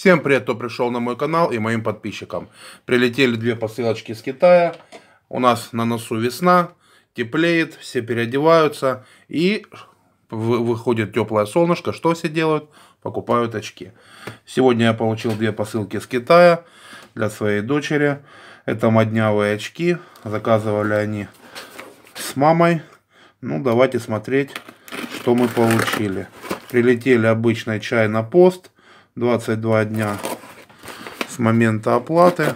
Всем привет, кто пришел на мой канал и моим подписчикам. Прилетели две посылочки с Китая. У нас на носу весна, теплеет, все переодеваются и выходит теплое солнышко. Что все делают? Покупают очки. Сегодня я получил две посылки с Китая для своей дочери. Это моднявые очки. Заказывали они с мамой. Ну, давайте смотреть, что мы получили. Прилетели обычный чай на пост 22 дня с момента оплаты.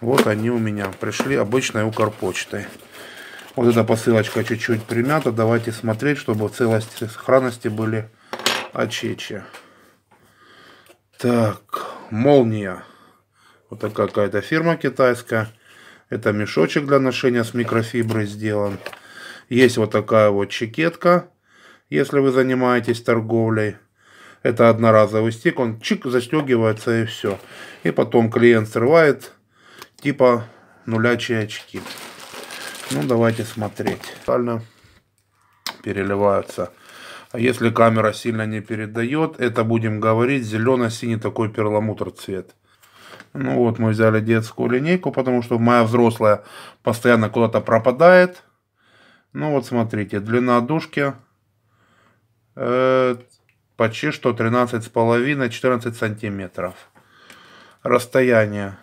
Вот они у меня пришли обычной Укрпочтой. Вот эта посылочка чуть-чуть примята. Давайте смотреть, чтобы в целости и сохранности были очечи. Так, молния. Вот такая какая-то фирма китайская. Это мешочек для ношения с микрофиброй сделан. Есть вот такая вот чекетка, если вы занимаетесь торговлей. Это одноразовый стик, он чик, застегивается и все. И потом клиент срывает типа нулячие очки. Ну, давайте смотреть. Специально переливаются. А если камера сильно не передает, это будем говорить зелено-синий такой перламутр цвет. Ну вот, мы взяли детскую линейку, потому что моя взрослая постоянно куда-то пропадает. Ну вот, смотрите, длина дужки э, почти что 13,5-14 сантиметров. Расстояние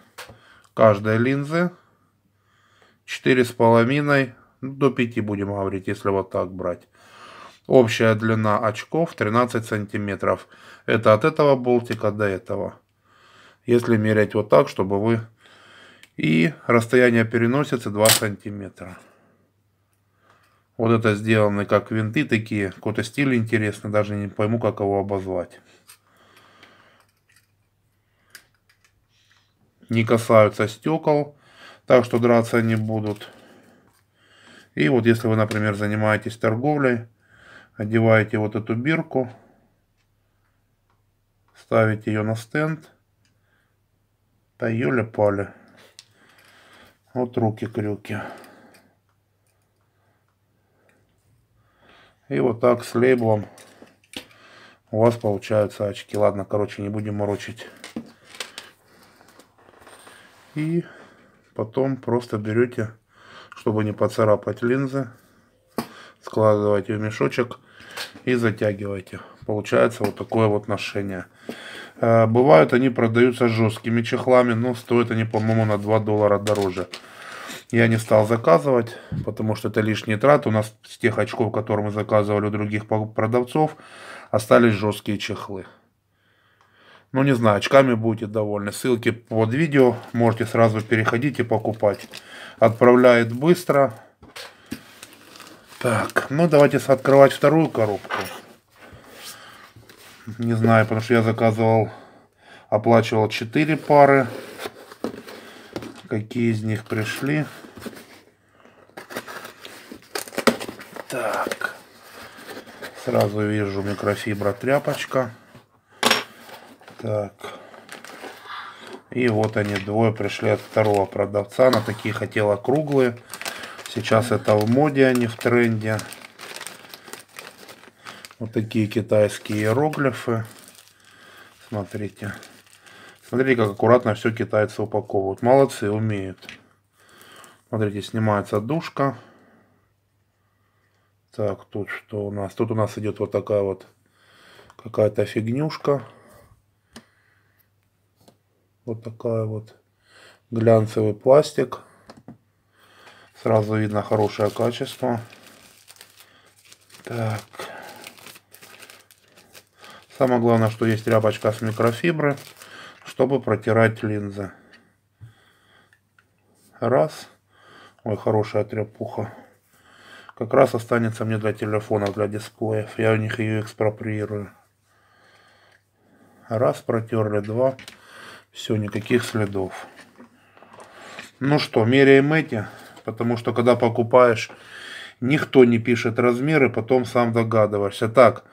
каждой линзы 4,5 ну, до 5 будем говорить, если вот так брать. Общая длина очков 13 сантиметров. Это от этого болтика до этого. Если мерять вот так, чтобы вы... И расстояние переносится 2 сантиметра. Вот это сделаны как винты такие. Какой-то стиль интересный. Даже не пойму, как его обозвать. Не касаются стекол. Так что драться они будут. И вот если вы, например, занимаетесь торговлей, одеваете вот эту бирку, ставите ее на стенд. Да ёля-паля. Вот руки-крюки. И вот так с лейблом у вас получаются очки. Ладно, короче, не будем морочить. И потом просто берете, чтобы не поцарапать линзы, складываете в мешочек и затягиваете. Получается вот такое вот ношение. Э, бывают они продаются жесткими чехлами, но стоят они, по-моему, на 2 доллара дороже. Я не стал заказывать, потому что это лишние траты. У нас с тех очков, которые мы заказывали у других продавцов, остались жесткие чехлы. Ну, не знаю, очками будете довольны. Ссылки под видео. Можете сразу переходить и покупать. Отправляет быстро. Так, ну давайте открывать вторую коробку. Не знаю, потому что я заказывал, оплачивал 4 пары какие из них пришли. Так. Сразу вижу микрофибра тряпочка. Так. И вот они, двое пришли от второго продавца. На такие хотела круглые. Сейчас это в моде, а не в тренде. Вот такие китайские иероглифы. Смотрите. Смотрите, как аккуратно все китайцы упаковывают. Молодцы, умеют. Смотрите, снимается душка. Так, тут что у нас? Тут у нас идет вот такая вот какая-то фигнюшка. Вот такая вот глянцевый пластик. Сразу видно хорошее качество. Так. Самое главное, что есть тряпочка с микрофибры чтобы протирать линзы. Раз. Ой, хорошая тряпуха. Как раз останется мне для телефонов, для дисплеев. Я у них ее экспроприирую. Раз, протерли, два. Все, никаких следов. Ну что, меряем эти. Потому что когда покупаешь, никто не пишет размеры, потом сам догадываешься. Так,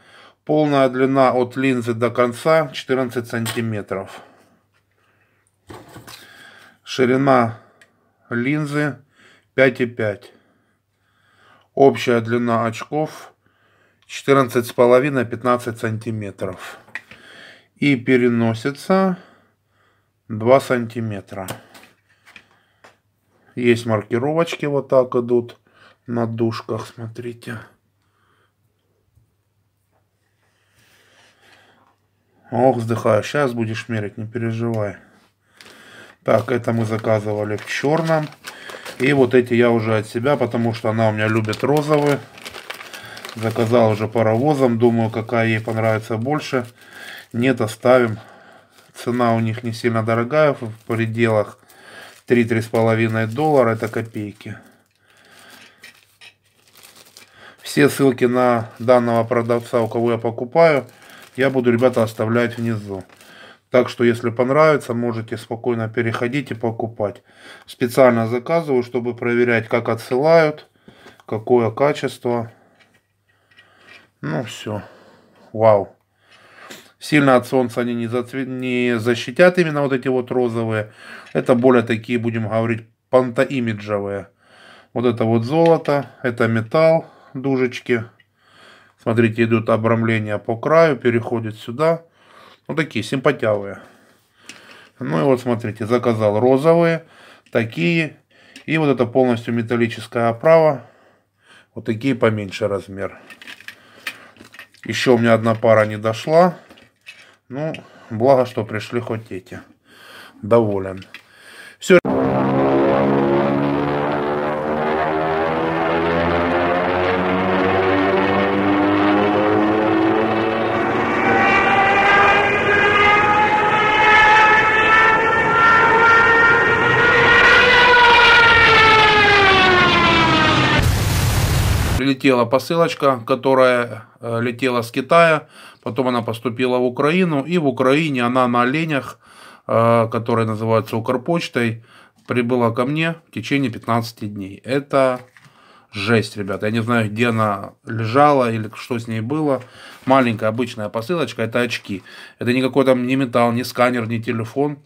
полная длина от линзы до конца 14 сантиметров. Ширина линзы 5,5. Общая длина очков 14,5-15 сантиметров. И переносится 2 сантиметра. Есть маркировочки вот так идут на дужках, смотрите. Ох, вздыхаю, сейчас будешь мерить, не переживай. Так, это мы заказывали в черном. И вот эти я уже от себя, потому что она у меня любит розовый. Заказал уже паровозом. Думаю, какая ей понравится больше. Нет, оставим. Цена у них не сильно дорогая. В пределах 3-3,5 доллара. Это копейки. Все ссылки на данного продавца, у кого я покупаю, я буду, ребята, оставлять внизу. Так что, если понравится, можете спокойно переходить и покупать. Специально заказываю, чтобы проверять, как отсылают, какое качество. Ну все. Вау. Сильно от солнца они не, зацве... не защитят именно вот эти вот розовые. Это более такие, будем говорить, пантоимиджевые. Вот это вот золото, это металл, дужечки. Смотрите, идут обрамления по краю, переходит сюда. Ну, такие симпатявые. Ну, и вот смотрите, заказал розовые, такие. И вот это полностью металлическая оправа. Вот такие поменьше размер. Еще у меня одна пара не дошла. Ну, благо, что пришли хоть эти. Доволен. Все. прилетела посылочка, которая э, летела с Китая, потом она поступила в Украину, и в Украине она на оленях, э, которые называются Укрпочтой, прибыла ко мне в течение 15 дней. Это жесть, ребят. Я не знаю, где она лежала или что с ней было. Маленькая обычная посылочка, это очки. Это никакой там не металл, не сканер, не телефон.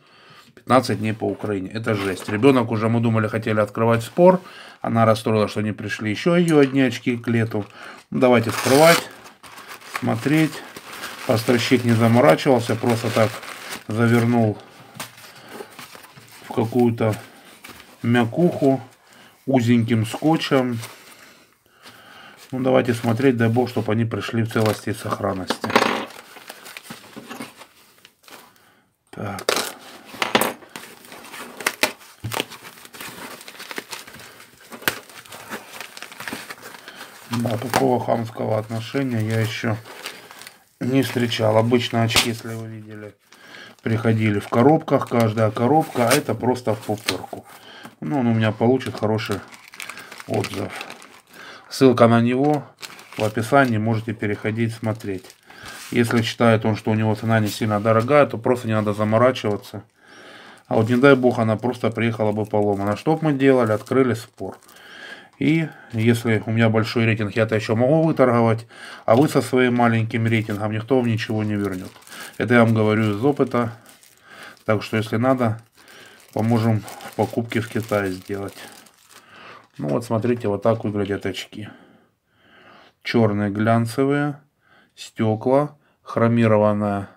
15 дней по Украине. Это жесть. Ребенок уже, мы думали, хотели открывать спор. Она расстроила, что не пришли еще ее одни очки к лету. Ну, давайте открывать смотреть. Поставщик не заморачивался, просто так завернул в какую-то мякуху узеньким скотчем. Ну, давайте смотреть, дай бог, чтобы они пришли в целости и сохранности. Да, такого хамского отношения я еще не встречал. Обычно очки, если вы видели, приходили в коробках, каждая коробка, а это просто в попырку. Ну, он у меня получит хороший отзыв. Ссылка на него в описании, можете переходить, смотреть. Если считает он, что у него цена не сильно дорогая, то просто не надо заморачиваться. А вот не дай бог она просто приехала бы поломана. Что бы мы делали? Открыли спор. И если у меня большой рейтинг, я это еще могу выторговать, а вы со своим маленьким рейтингом никто вам ничего не вернет. Это я вам говорю из опыта. Так что, если надо, поможем покупки в Китае сделать. Ну вот, смотрите, вот так выглядят очки. Черные глянцевые, стекла, хромированная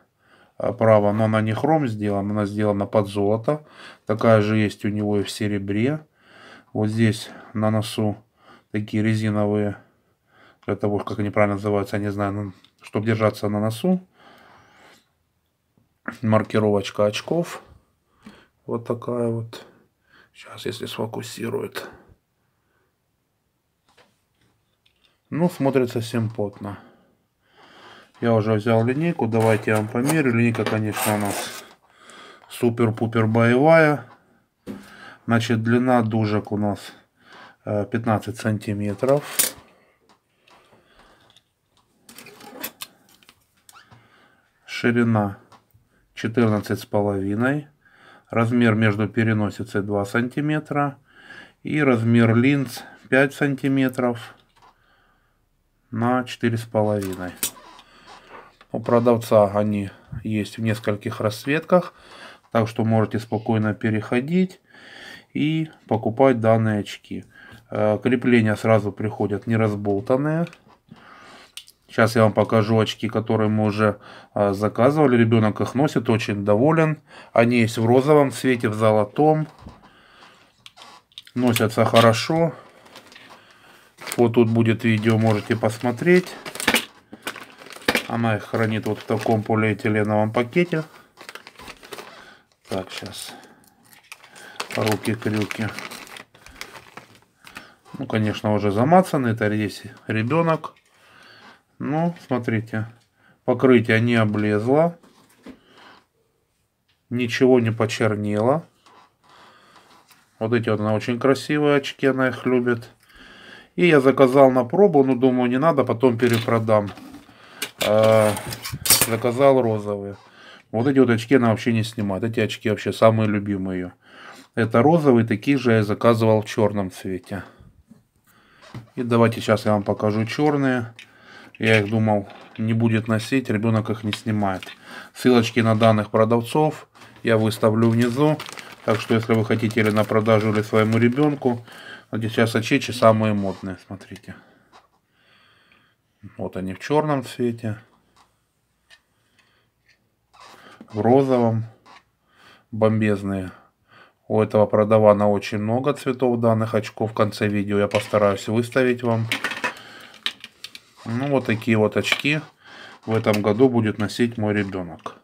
оправа. А, но она не хром сделана, она сделана под золото. Такая же есть у него и в серебре вот здесь на носу такие резиновые, для того, как они правильно называются, я не знаю, ну, чтобы держаться на носу. Маркировочка очков. Вот такая вот. Сейчас, если сфокусирует. Ну, смотрится симпотно. Я уже взял линейку, давайте я вам померю. Линейка, конечно, у нас супер-пупер боевая значит длина дужек у нас 15 э, сантиметров. Ширина с половиной, Размер между переносицей 2 сантиметра. И размер линз 5 сантиметров на с половиной. У продавца они есть в нескольких расцветках, так что можете спокойно переходить и покупать данные очки. Э, крепления сразу приходят не разболтанные. Сейчас я вам покажу очки, которые мы уже э, заказывали. Ребенок их носит, очень доволен. Они есть в розовом цвете, в золотом. Носятся хорошо. Вот тут будет видео, можете посмотреть. Она их хранит вот в таком полиэтиленовом пакете. Так, сейчас руки-крюки. Ну, конечно, уже замацаны, это здесь ребенок. Ну, смотрите, покрытие не облезло, ничего не почернело. Вот эти вот она очень красивые очки, она их любит. И я заказал на пробу, но ну, думаю, не надо, потом перепродам. А, заказал розовые. Вот эти вот очки она вообще не снимает. Эти очки вообще самые любимые ее. Это розовый, такие же я заказывал в черном цвете. И давайте сейчас я вам покажу черные. Я их думал не будет носить, ребенок их не снимает. Ссылочки на данных продавцов я выставлю внизу. Так что если вы хотите или на продажу, или своему ребенку, вот сейчас очечи самые модные, смотрите. Вот они в черном цвете, в розовом, бомбезные. У этого продавана очень много цветов данных очков. В конце видео я постараюсь выставить вам. Ну, вот такие вот очки в этом году будет носить мой ребенок.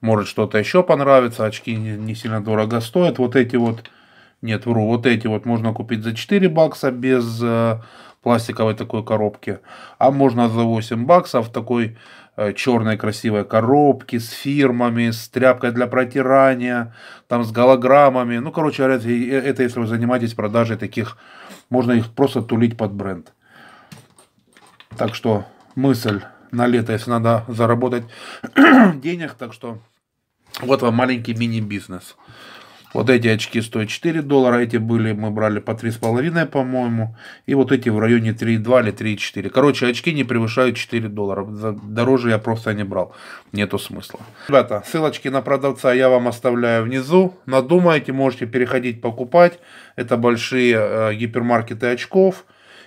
Может что-то еще понравится. Очки не, не сильно дорого стоят. Вот эти вот, нет, вру, вот эти вот можно купить за 4 бакса без э, пластиковой такой коробки. А можно за 8 баксов такой Э, черные красивые коробки с фирмами, с тряпкой для протирания, там с голограммами. Ну, короче, э, это если вы занимаетесь продажей таких, можно их просто тулить под бренд. Так что мысль на лето, если надо заработать денег, так что вот вам маленький мини-бизнес. Вот эти очки стоят 4 доллара, эти были, мы брали по 3,5, по-моему. И вот эти в районе 3,2 или 3,4. Короче, очки не превышают 4 доллара. Дороже я просто не брал. Нету смысла. Ребята, ссылочки на продавца я вам оставляю внизу. Надумайте, можете переходить покупать. Это большие э, гипермаркеты очков.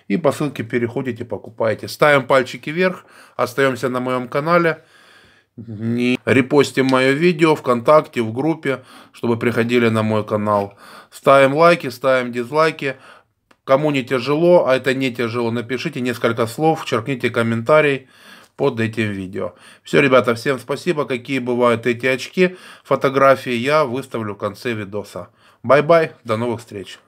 И по ссылке переходите, покупаете. Ставим пальчики вверх. Остаемся на моем канале. Не репостим мое видео ВКонтакте, в группе, чтобы приходили на мой канал. Ставим лайки, ставим дизлайки. Кому не тяжело, а это не тяжело, напишите несколько слов, черкните комментарий под этим видео. Все, ребята, всем спасибо. Какие бывают эти очки, фотографии я выставлю в конце видоса. Бай-бай, до новых встреч.